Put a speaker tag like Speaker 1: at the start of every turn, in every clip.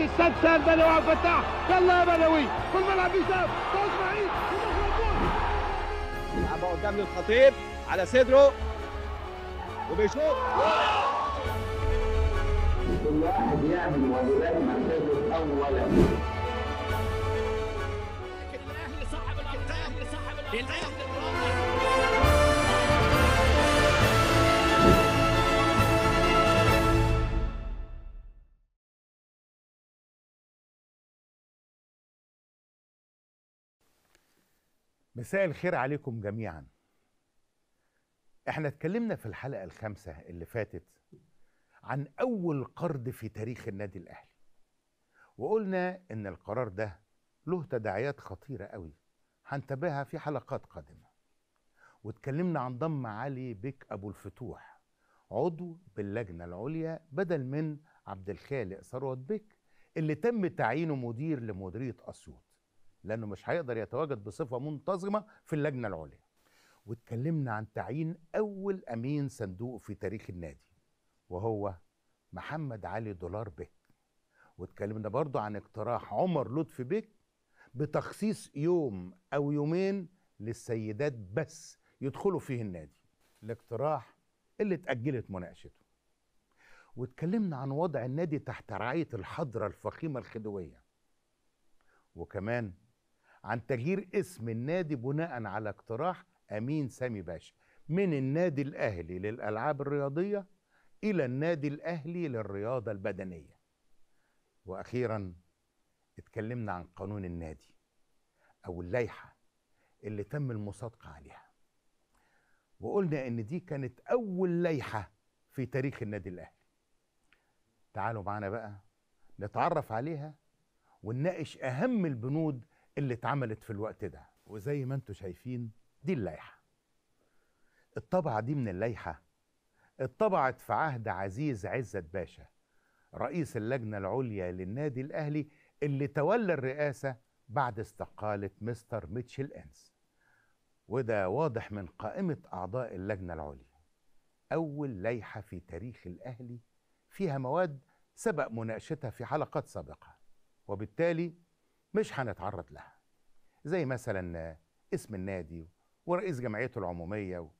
Speaker 1: رفعت السادسه البلوي عبد الفتاح يلا يا بلوي في الملعب يساب فوز بعيد لعبه قدام للخطيب على صدره وبيشوط كل واحد يعمل واجبات مركزه اولا لكن الاهلي صاحب الاهلي صاحب الارقام مساء الخير عليكم جميعا احنا اتكلمنا في الحلقة الخامسة اللي فاتت عن أول قرض في تاريخ النادي الأهلي وقلنا إن القرار ده له تداعيات خطيرة قوي هنتابعها في حلقات قادمة واتكلمنا عن ضم علي بك أبو الفتوح عضو باللجنة العليا بدل من عبد الخالق ثروت بك اللي تم تعيينه مدير لمديرية أسيوط لانه مش هيقدر يتواجد بصفه منتظمه في اللجنه العليا واتكلمنا عن تعيين اول امين صندوق في تاريخ النادي وهو محمد علي دولار بيك واتكلمنا برضو عن اقتراح عمر لطفي بيك بتخصيص يوم او يومين للسيدات بس يدخلوا فيه النادي الاقتراح اللي اتأجلت مناقشته واتكلمنا عن وضع النادي تحت رعاية الحضرة الفخيمة الخدوية وكمان عن تغيير اسم النادي بناء على اقتراح امين سامي باشا من النادي الاهلي للالعاب الرياضيه الى النادي الاهلي للرياضه البدنيه واخيرا اتكلمنا عن قانون النادي او اللائحه اللي تم المصادقه عليها وقلنا ان دي كانت اول لائحه في تاريخ النادي الاهلي تعالوا معانا بقى نتعرف عليها ونناقش اهم البنود اللي اتعملت في الوقت ده وزي ما انتم شايفين دي اللايحة الطبعة دي من اللايحة اتطبعت في عهد عزيز عزت باشا رئيس اللجنة العليا للنادي الأهلي اللي تولى الرئاسة بعد استقالة مستر ميتشل أنس وده واضح من قائمة أعضاء اللجنة العليا أول لايحة في تاريخ الأهلي فيها مواد سبق مناقشتها في حلقات سابقة وبالتالي مش هنتعرض لها زي مثلا اسم النادي ورئيس جمعيته العمومية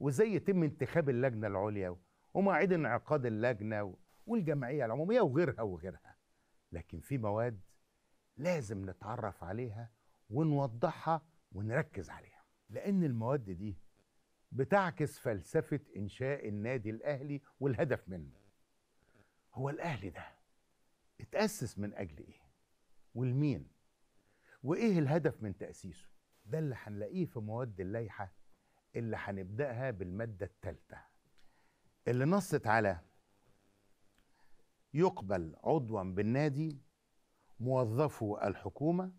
Speaker 1: وازاي يتم انتخاب اللجنة العليا ومواعيد انعقاد اللجنة والجمعية العمومية وغيرها وغيرها لكن في مواد لازم نتعرف عليها ونوضحها ونركز عليها لأن المواد دي بتعكس فلسفة إنشاء النادي الأهلي والهدف منه هو الأهلي ده اتأسس من أجل إيه؟ والمين؟ وايه الهدف من تاسيسه ده اللي هنلاقيه في مواد اللائحه اللي هنبداها بالماده الثالثه اللي نصت على يقبل عضوا بالنادي موظفو الحكومه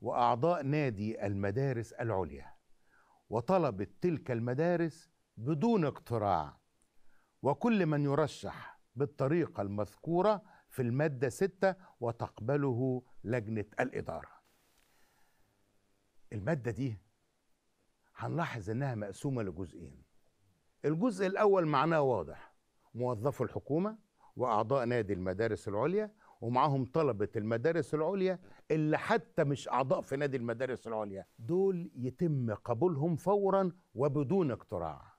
Speaker 1: واعضاء نادي المدارس العليا وطلبه تلك المدارس بدون اقتراع وكل من يرشح بالطريقه المذكوره في الماده 6 وتقبله لجنه الاداره المادة دي هنلاحظ انها مقسومة لجزئين الجزء الاول معناه واضح موظفو الحكومة واعضاء نادي المدارس العليا ومعاهم طلبة المدارس العليا اللي حتى مش أعضاء في نادي المدارس العليا دول يتم قبولهم فورا وبدون اقتراع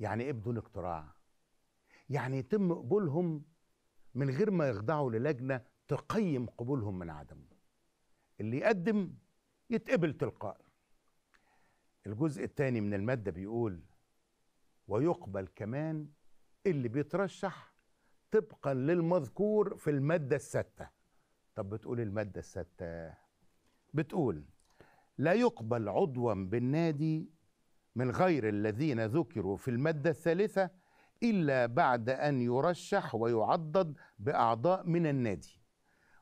Speaker 1: يعني إيه بدون اقتراع؟ يعني يتم قبولهم من غير ما يخضعوا للجنة تقيم قبولهم من عدمه اللي يقدم يتقبل تلقائي الجزء الثاني من المادة بيقول ويقبل كمان اللي بيترشح طبقا للمذكور في المادة الستة طب بتقول المادة الستة بتقول لا يقبل عضوا بالنادي من غير الذين ذكروا في المادة الثالثة إلا بعد أن يرشح ويعضد بأعضاء من النادي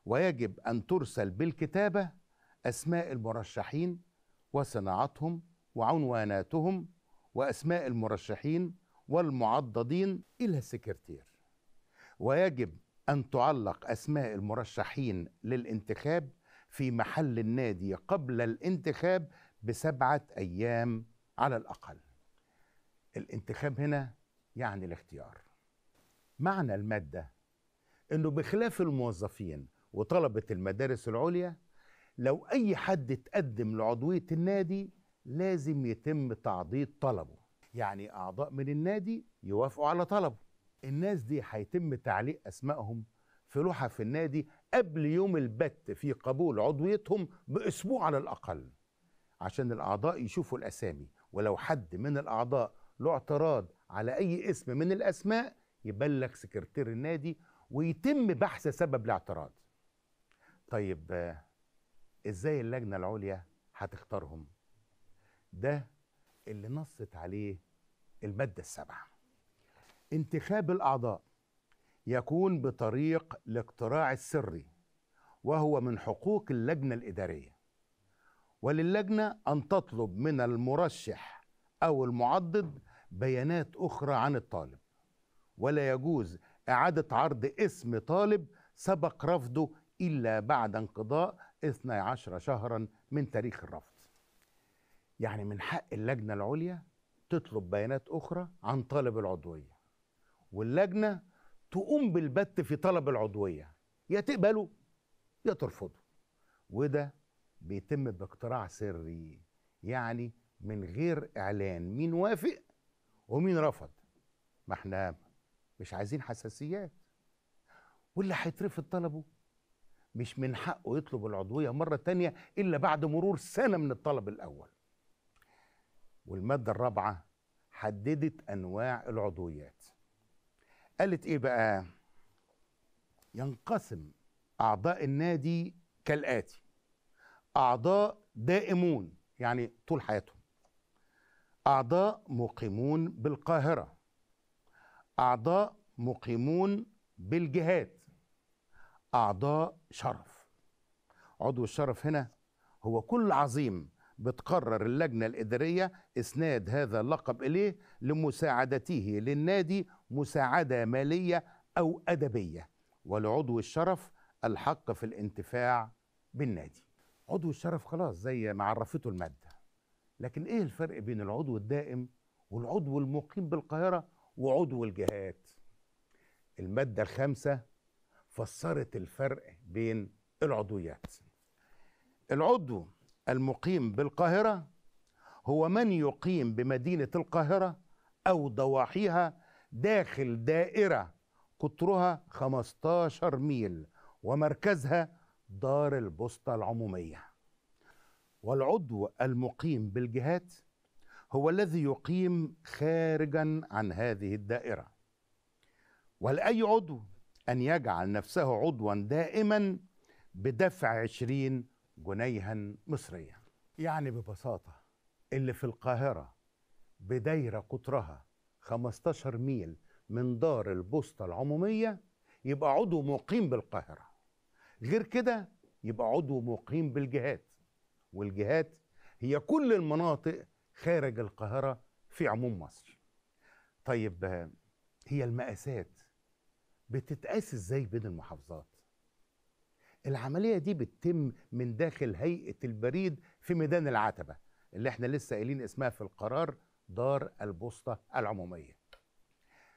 Speaker 1: ويجب أن ترسل بالكتابة أسماء المرشحين وصناعتهم وعنواناتهم وأسماء المرشحين والمعضدين إلى السكرتير ويجب أن تعلق أسماء المرشحين للانتخاب في محل النادي قبل الانتخاب بسبعة أيام على الأقل الانتخاب هنا يعني الاختيار معنى المادة أنه بخلاف الموظفين وطلبة المدارس العليا لو أي حد اتقدم لعضوية النادي لازم يتم تعضيد طلبه يعني أعضاء من النادي يوافقوا على طلبه الناس دي هيتم تعليق أسمائهم في لوحة في النادي قبل يوم البت في قبول عضويتهم بأسبوع على الأقل عشان الأعضاء يشوفوا الأسامي ولو حد من الأعضاء له اعتراض على أي اسم من الأسماء يبلغ سكرتير النادي ويتم بحث سبب الاعتراض طيب ازاي اللجنه العليا هتختارهم ده اللي نصت عليه الماده السابعه انتخاب الاعضاء يكون بطريق الاقتراع السري وهو من حقوق اللجنه الاداريه وللجنه ان تطلب من المرشح او المعضد بيانات اخرى عن الطالب ولا يجوز اعاده عرض اسم طالب سبق رفضه الا بعد انقضاء 12 شهرا من تاريخ الرفض يعني من حق اللجنة العليا تطلب بيانات أخرى عن طالب العضوية واللجنة تقوم بالبت في طلب العضوية يا تقبله يا ترفضه وده بيتم باقتراع سري يعني من غير إعلان مين وافق ومين رفض ما احنا مش عايزين حساسيات واللي هيترفض طلبه مش من حقه يطلب العضوية مرة تانية إلا بعد مرور سنة من الطلب الأول والمادة الرابعة حددت أنواع العضويات قالت إيه بقى ينقسم أعضاء النادي كالآتي أعضاء دائمون يعني طول حياتهم أعضاء مقيمون بالقاهرة أعضاء مقيمون بالجهات أعضاء شرف عضو الشرف هنا هو كل عظيم بتقرر اللجنة الإدارية إسناد هذا اللقب إليه لمساعدته للنادي مساعدة مالية أو أدبية ولعضو الشرف الحق في الانتفاع بالنادي عضو الشرف خلاص زي ما عرفته المادة لكن إيه الفرق بين العضو الدائم والعضو المقيم بالقاهرة وعضو الجهات المادة الخامسة فسرت الفرق بين العضويات العضو المقيم بالقاهرة هو من يقيم بمدينة القاهرة أو ضواحيها داخل دائرة قطرها 15 ميل ومركزها دار البوسطة العمومية والعضو المقيم بالجهات هو الذي يقيم خارجا عن هذه الدائرة ولأي عضو أن يجعل نفسه عضوا دائما بدفع 20 جنيها مصريا يعني ببساطة اللي في القاهرة بدايرة قطرها 15 ميل من دار البوسطة العمومية يبقى عضو مقيم بالقاهرة غير كده يبقى عضو مقيم بالجهات والجهات هي كل المناطق خارج القاهرة في عموم مصر طيب هي المقاسات بتتقاس ازاي بين المحافظات العملية دي بتتم من داخل هيئة البريد في ميدان العتبة اللي احنا لسه قايلين اسمها في القرار دار البوسطة العمومية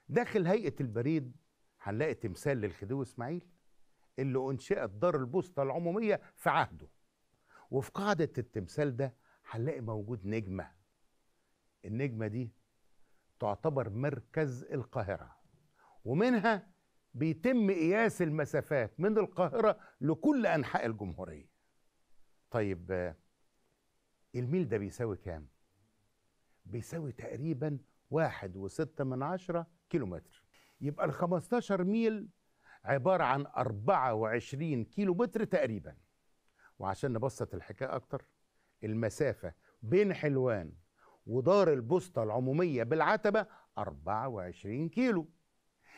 Speaker 1: داخل هيئة البريد هنلاقي تمثال للخديوي اسماعيل اللي انشئت دار البوسطة العمومية في عهده وفي قاعدة التمثال ده هنلاقي موجود نجمة النجمة دي تعتبر مركز القاهرة ومنها بيتم قياس المسافات من القاهرة لكل أنحاء الجمهورية طيب الميل ده بيساوي كام؟ بيساوي تقريبا واحد وستة من عشرة كيلومتر يبقى ال 15 ميل عبارة عن 24 متر تقريبا وعشان نبسط الحكاية أكتر المسافة بين حلوان ودار البوسطة العمومية بالعتبة 24 كيلو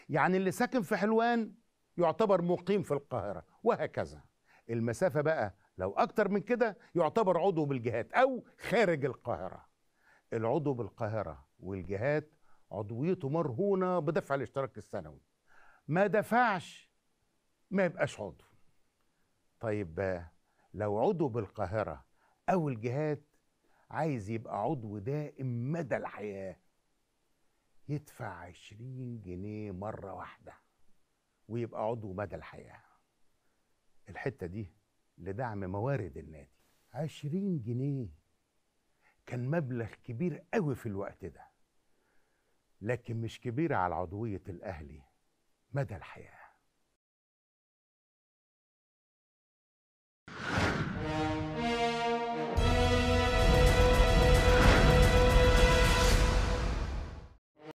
Speaker 1: يعني اللي ساكن في حلوان يعتبر مقيم في القاهرة وهكذا المسافة بقى لو أكتر من كده يعتبر عضو بالجهات أو خارج القاهرة العضو بالقاهرة والجهات عضويته مرهونة بدفع الاشتراك السنوي ما دفعش ما يبقاش عضو طيب لو عضو بالقاهرة أو الجهات عايز يبقى عضو دائم مدى الحياة يدفع عشرين جنيه مرة واحدة ويبقى عضو مدى الحياة الحتة دي لدعم موارد النادي عشرين جنيه كان مبلغ كبير قوي في الوقت ده لكن مش كبير على عضوية الأهلي مدى الحياه